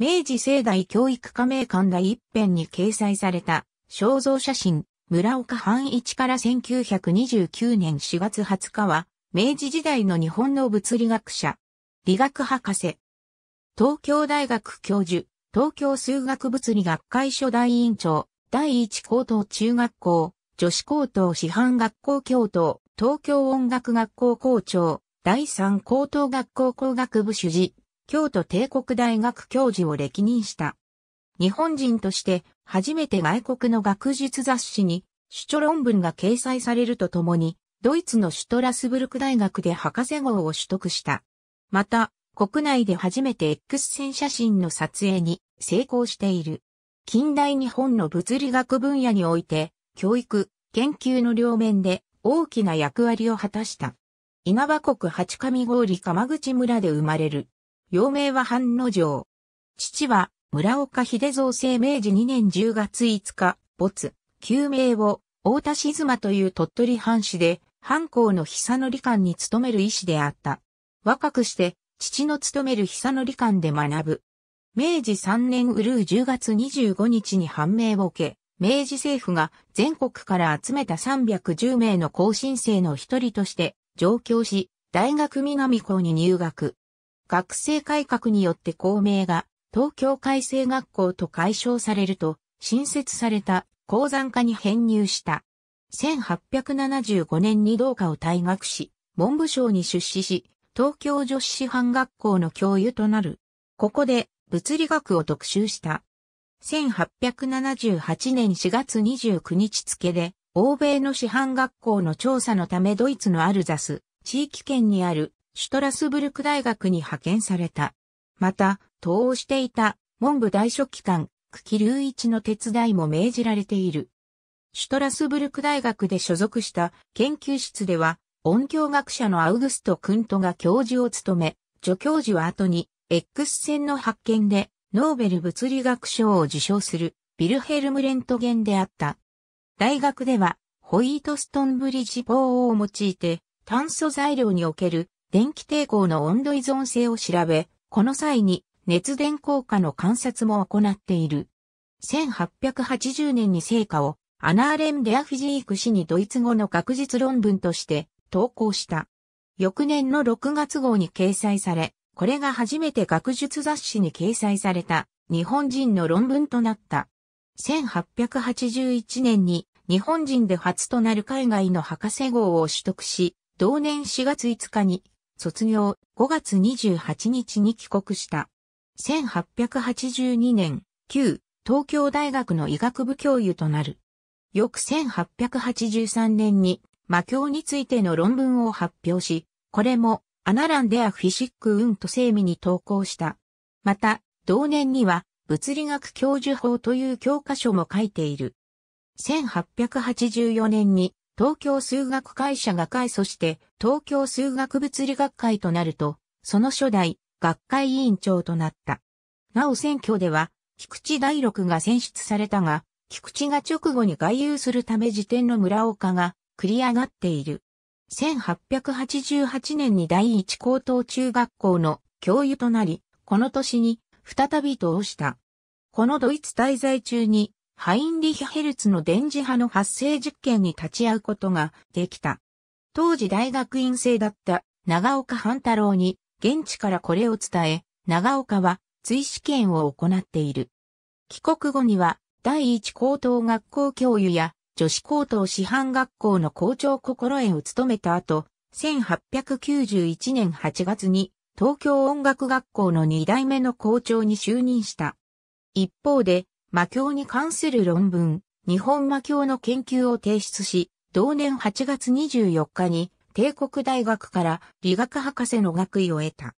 明治生代教育加盟館第一編に掲載された肖像写真、村岡半一から1929年4月20日は、明治時代の日本の物理学者、理学博士、東京大学教授、東京数学物理学会所大委員長、第一高等中学校、女子高等師範学校教頭、東京音楽学校校長、第三高等学校工学部主事、京都帝国大学教授を歴任した。日本人として初めて外国の学術雑誌に主著論文が掲載されるとともに、ドイツのシュトラスブルク大学で博士号を取得した。また、国内で初めて X 線写真の撮影に成功している。近代日本の物理学分野において、教育、研究の両面で大きな役割を果たした。稲葉国八上郡鎌口村で生まれる。幼名は藩の城。父は、村岡秀造生明治2年10月5日、没、旧名を、大田静馬という鳥取藩士で、藩校の久則官に勤める医師であった。若くして、父の勤める久則官で学ぶ。明治3年うるう10月25日に判明を受け、明治政府が全国から集めた310名の更新生の一人として上京し、大学南校に入学。学生改革によって校名が東京改正学校と解消されると、新設された鉱山科に編入した。1875年に同科を退学し、文部省に出資し、東京女子師範学校の教諭となる。ここで物理学を特集した。1878年4月29日付で、欧米の師範学校の調査のためドイツのアルザス、地域圏にあるシュトラスブルク大学に派遣された。また、党をしていた文部大書記官、久喜隆一の手伝いも命じられている。シュトラスブルク大学で所属した研究室では、音響学者のアウグスト・クントが教授を務め、助教授は後に X 線の発見でノーベル物理学賞を受賞するビルヘルム・レントゲンであった。大学ではホイートストンブリッジ法を用いて炭素材料における電気抵抗の温度依存性を調べ、この際に熱電効果の観察も行っている。1880年に成果をアナーレン・デアフィジーク氏にドイツ語の学術論文として投稿した。翌年の6月号に掲載され、これが初めて学術雑誌に掲載された日本人の論文となった。1881年に日本人で初となる海外の博士号を取得し、同年4月5日に卒業5月28日に帰国した。1882年、旧東京大学の医学部教諭となる。翌1883年に魔教についての論文を発表し、これもアナランデアフィシック運とセーミに投稿した。また、同年には物理学教授法という教科書も書いている。1884年に東京数学会社が会そして東京数学物理学会となると、その初代学会委員長となった。なお選挙では、菊池大六が選出されたが、菊池が直後に外遊するため時点の村岡が繰り上がっている。1888年に第一高等中学校の教諭となり、この年に再び通した。このドイツ滞在中にハインリヒヘルツの電磁波の発生実験に立ち会うことができた。当時大学院生だった長岡半太郎に現地からこれを伝え、長岡は追試験を行っている。帰国後には第一高等学校教諭や女子高等師範学校の校長心得を務めた後、1891年8月に東京音楽学校の2代目の校長に就任した。一方で魔教に関する論文、日本魔教の研究を提出し、同年8月24日に帝国大学から理学博士の学位を得た。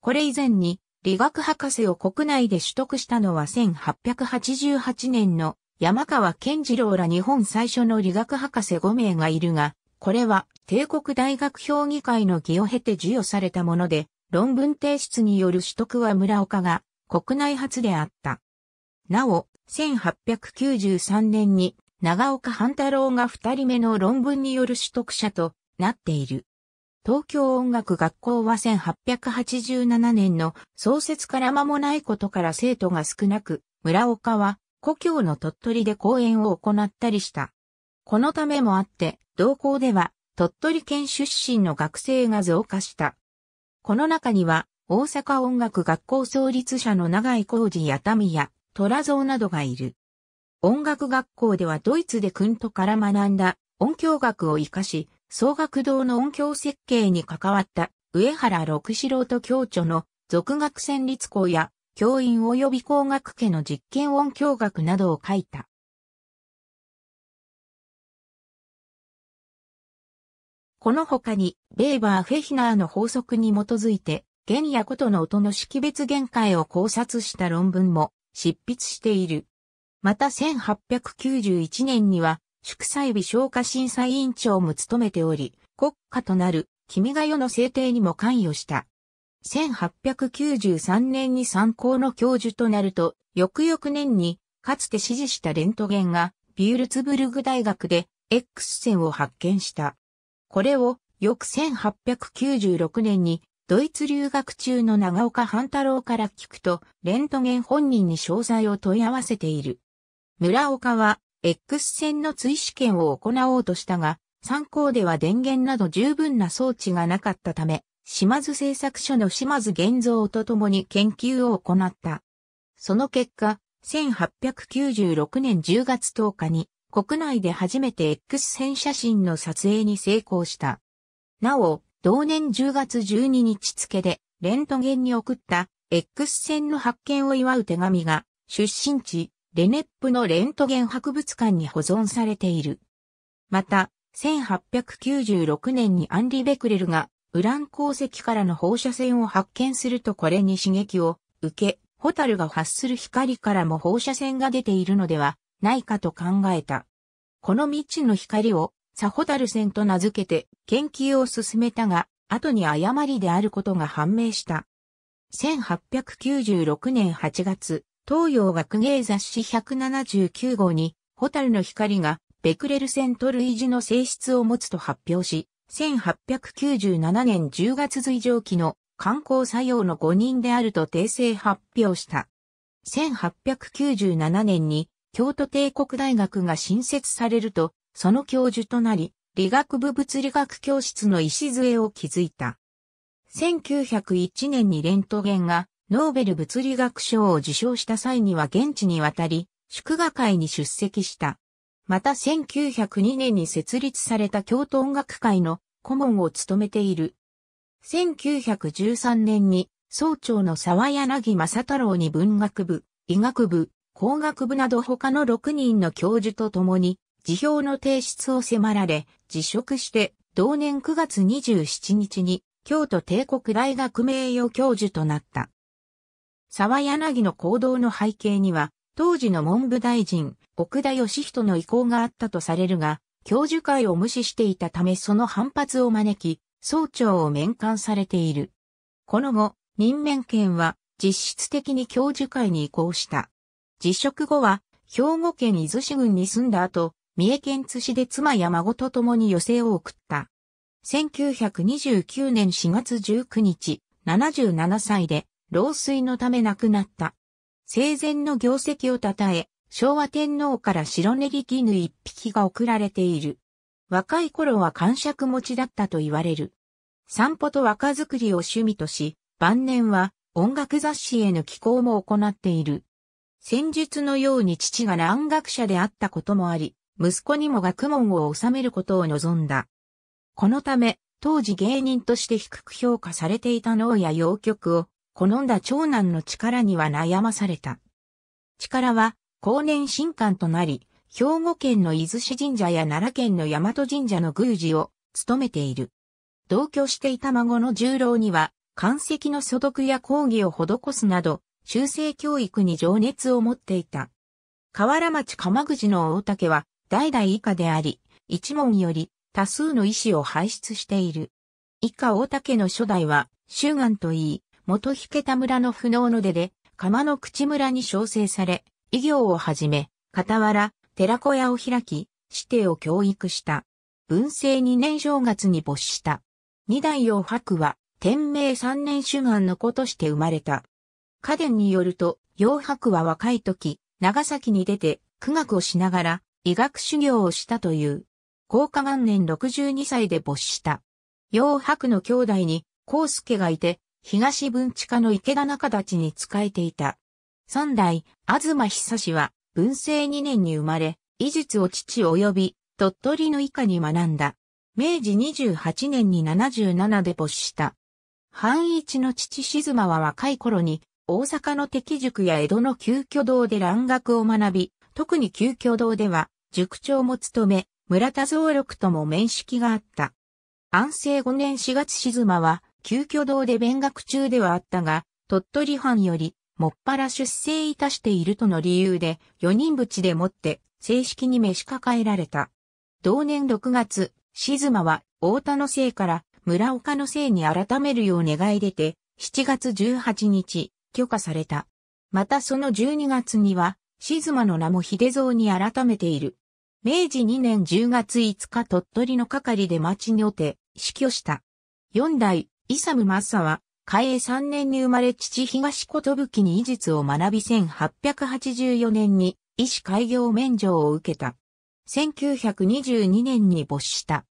これ以前に理学博士を国内で取得したのは1888年の山川健次郎ら日本最初の理学博士5名がいるが、これは帝国大学評議会の議を経て授与されたもので、論文提出による取得は村岡が国内初であった。なお、1893年に長岡半太郎が二人目の論文による取得者となっている。東京音楽学校は1887年の創設から間もないことから生徒が少なく、村岡は故郷の鳥取で講演を行ったりした。このためもあって、同校では鳥取県出身の学生が増加した。この中には、大阪音楽学校創立者の長井浩二や民やトラゾなどがいる。音楽学校ではドイツでクントから学んだ音響学を活かし、総学堂の音響設計に関わった上原六四郎と教著の俗学戦律校や教員及び工学家の実験音響学などを書いた。この他に、ベーバー・フェヒナーの法則に基づいて、弦やことの音の識別限界を考察した論文も執筆している。また1891年には、祝祭美消化審査委員長も務めており、国家となる君が代の制定にも関与した。1893年に参考の教授となると、翌々年に、かつて支持したレントゲンが、ビュールツブルグ大学で X 線を発見した。これを、翌1896年にドイツ留学中の長岡半太郎から聞くと、レントゲン本人に詳細を問い合わせている。村岡は、X 線の追試験を行おうとしたが、参考では電源など十分な装置がなかったため、島津製作所の島津玄造と共に研究を行った。その結果、1896年10月10日に国内で初めて X 線写真の撮影に成功した。なお、同年10月12日付で、レントゲンに送った X 線の発見を祝う手紙が、出身地、レネップのレントゲン博物館に保存されている。また、1896年にアンリ・ベクレルが、ウラン鉱石からの放射線を発見するとこれに刺激を受け、ホタルが発する光からも放射線が出ているのではないかと考えた。この未知の光をサホタル線と名付けて研究を進めたが、後に誤りであることが判明した。1896年8月、東洋学芸雑誌179号に、ホタルの光がベクレル線と類似の性質を持つと発表し、1897年10月随上期の観光作用の5人であると訂正発表した。1897年に京都帝国大学が新設されると、その教授となり、理学部物理学教室の礎を築いた。1901年にレントゲンがノーベル物理学賞を受賞した際には現地に渡り、祝賀会に出席した。また1902年に設立された京都音楽会の顧問を務めている。1913年に総長の沢柳正太郎に文学部、医学部、工学部など他の6人の教授と共に辞表の提出を迫られ、辞職して、同年9月27日に、京都帝国大学名誉教授となった。沢柳の行動の背景には、当時の文部大臣、奥田義人の意向があったとされるが、教授会を無視していたためその反発を招き、総長を面官されている。この後、任免権は実質的に教授会に移行した。辞職後は、兵庫県伊豆市郡に住んだ後、三重県津市で妻や孫と共に寄席を送った。1929年4月19日、77歳で、老衰のため亡くなった。生前の業績を称え、昭和天皇から白練り絹一匹が贈られている。若い頃は感触持ちだったと言われる。散歩と若作りを趣味とし、晩年は音楽雑誌への寄稿も行っている。戦術のように父が蘭学者であったこともあり、息子にも学問を収めることを望んだ。このため、当時芸人として低く評価されていた能や洋曲を、好んだ長男の力には悩まされた。力は、後年新官となり、兵庫県の伊豆市神社や奈良県の大和神社の宮司を務めている。同居していた孫の十郎には、関石の所得や講義を施すなど、修正教育に情熱を持っていた。河原町鎌口の大竹は、代々以下であり、一門より多数の医師を輩出している。以下大竹の初代は、修願といい、元引け田村の不能の出で、釜の口村に招請され、医業をはじめ、傍ら、寺小屋を開き、指定を教育した。文政2年正月に没した。二代を白は、天明3年主眼の子として生まれた。家伝によると、洋白は若い時、長崎に出て、苦学をしながら、医学修行をしたという。高下元年62歳で没した。洋白の兄弟に、康介がいて、東文地下の池田中立に仕えていた。三代、東久氏は、文政2年に生まれ、医術を父及び、鳥取の以下に学んだ。明治28年に77で没した。半一の父静馬は若い頃に、大阪の敵塾や江戸の旧居堂で蘭学を学び、特に旧居堂では、塾長も務め、村田蔵六とも面識があった。安政5年4月静馬は、急遽堂で勉学中ではあったが、鳥取藩より、もっぱら出生いたしているとの理由で、4人淵でもって、正式に召し抱えられた。同年6月、静馬は、大田の姓から、村岡の姓に改めるよう願い出て、7月18日、許可された。またその12月には、静馬の名も秀蔵に改めている。明治2年10月5日鳥取の係で町におて、死去した。四代、イサム・マサは、海江3年に生まれ父東きに医術を学び1884年に医師開業免除を受けた。1922年に没した。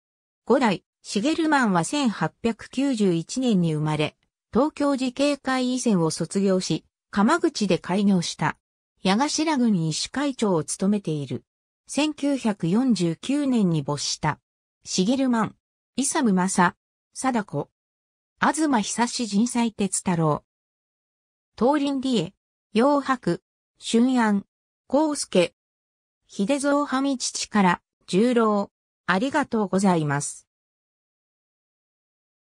五代、シゲルマンは1891年に生まれ、東京寺警会以前を卒業し、鎌口で開業した。矢頭郡医師会長を務めている。1949年に没した。シゲルマン、イサムマサ、貞子、東久志人災鉄太郎、東林理恵、洋白、春安、康介、秀蔵はみ父から、十郎、ありがとうございます。